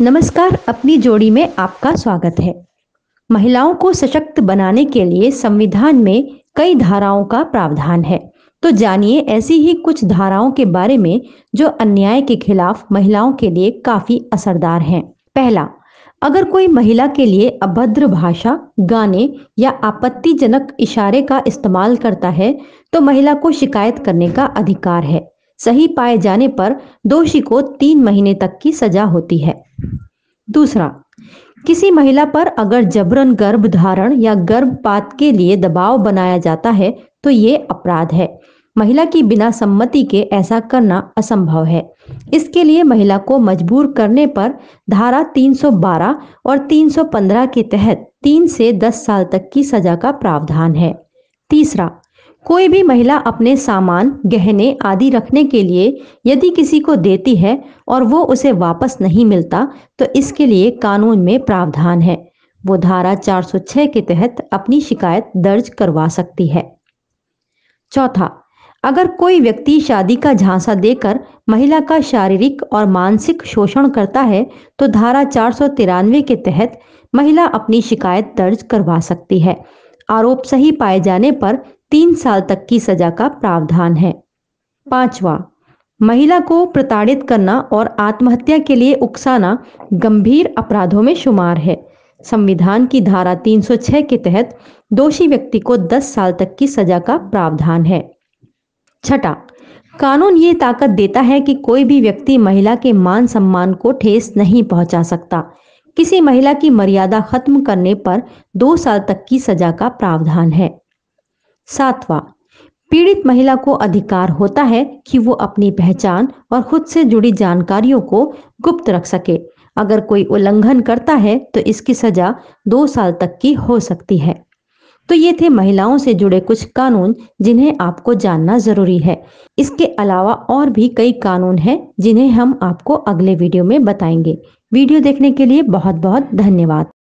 नमस्कार अपनी जोड़ी में आपका स्वागत है महिलाओं को सशक्त बनाने के लिए संविधान में कई धाराओं का प्रावधान है तो जानिए ऐसी ही कुछ धाराओं के बारे में जो अन्याय के खिलाफ महिलाओं के लिए काफी असरदार हैं पहला अगर कोई महिला के लिए अभद्र भाषा गाने या आपत्तिजनक इशारे का इस्तेमाल करता है तो महिला को शिकायत करने का अधिकार है सही पाए जाने पर दोषी को तीन महीने तक की सजा होती है दूसरा किसी महिला पर अगर जबरन गर्भ धारण या गर्भपात के लिए दबाव बनाया जाता है तो ये अपराध है महिला की बिना सम्मति के ऐसा करना असंभव है इसके लिए महिला को मजबूर करने पर धारा 312 और 315 के तहत तीन से दस साल तक की सजा का प्रावधान है तीसरा कोई भी महिला अपने सामान गहने आदि रखने के लिए यदि किसी को देती है और वो उसे वापस नहीं मिलता तो इसके लिए कानून में प्रावधान है वो धारा 406 के तहत अपनी शिकायत दर्ज करवा सकती है चौथा अगर कोई व्यक्ति शादी का झांसा देकर महिला का शारीरिक और मानसिक शोषण करता है तो धारा चार के तहत महिला अपनी शिकायत दर्ज करवा सकती है आरोप सही पाए जाने पर तीन साल तक की सजा का प्रावधान है पांचवा महिला को प्रताड़ित करना और आत्महत्या के लिए उकसाना गंभीर अपराधों में शुमार है संविधान की धारा 306 के तहत दोषी व्यक्ति को 10 साल तक की सजा का प्रावधान है छठा कानून ये ताकत देता है कि कोई भी व्यक्ति महिला के मान सम्मान को ठेस नहीं पहुंचा सकता किसी महिला की मर्यादा खत्म करने पर दो साल तक की सजा का प्रावधान है सातवां पीड़ित महिला को अधिकार होता है कि वो अपनी पहचान और खुद से जुड़ी जानकारियों को गुप्त रख सके अगर कोई उल्लंघन करता है तो इसकी सजा दो साल तक की हो सकती है तो ये थे महिलाओं से जुड़े कुछ कानून जिन्हें आपको जानना जरूरी है इसके अलावा और भी कई कानून हैं जिन्हें हम आपको अगले वीडियो में बताएंगे वीडियो देखने के लिए बहुत बहुत धन्यवाद